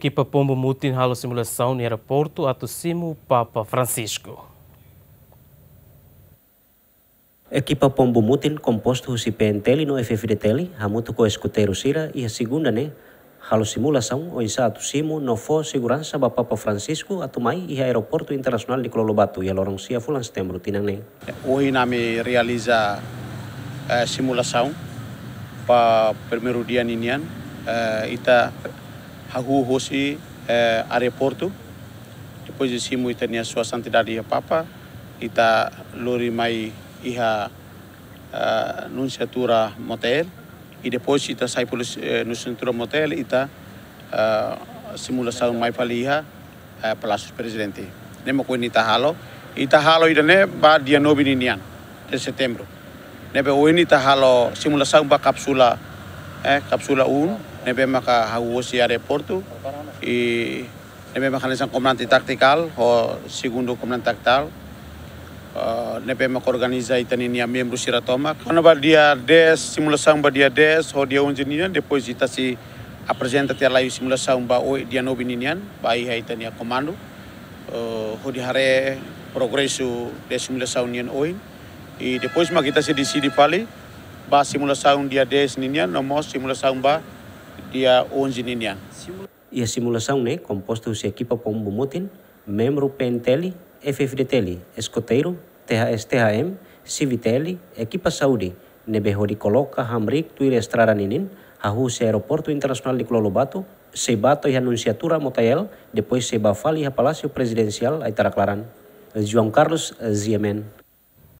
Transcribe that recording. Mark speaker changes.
Speaker 1: equipa Pombo Mutin halo simulação no aeroporto atusimu Papa Francisco.
Speaker 2: Equipa Pombo Mutin composto si penteli no FFDTeli, hamuto com escuteiro sira e a segunda né, halo simulação o isa Simo, no fó segurança para Papa Francisco atumai e aeroporto internacional de Clolobato e a Loroncia fulan setembro tinan né.
Speaker 1: Hoje nami realiza a eh, simulação para primeiro dia ninian, e eh, ita Raul Rossi é, eh, aeroporto. Depois de cima, tinha sua santidade e Papa. ita Lori Mai iha a uh, eh, Nunciatura Motel. E depois, ita sai pelo uh, Nunciatura Motel e tá uh, simulação mais iha uh, eh, Palácio Presidente. Nemo ko ni tahalo. Itahalo ida ne ba dia nobi ni nian de setembro. Nebe o ini tahalo simulação ba kapsula eh kapsula un nebe maka hawo si ya aeroportu i nebe maka nesan komnanti taktikal, ho segundo comandante taktal uh, eh, nebe maka organiza itani ni sira siratoma kana ba dia des simulação ba dia des ho dia engineer depois ita si apresenta ti layu simulação ba o dia nobi nian, ba iha itan ia komando eh, ho di hare progresu de simulação nian oi i depois maka kita di sidi pali ba simulação dia des ninian nomos simulação ba dia 11 ninia.
Speaker 2: Ia simulação, né, composta por equipa Pombo Mutin, membro PNTELI, FFDTELI, Escoteiro, THSTHM, Civiteli, equipa Saúde, Nebehori Coloca, Hamrik, Tuir Estrada Ninin, Rússia Aeroporto Internacional de Clolobato, Seibato e Anunciatura Motael, depois Seibafal e Palácio Presidencial aitaraclaran, João Carlos Ziemen.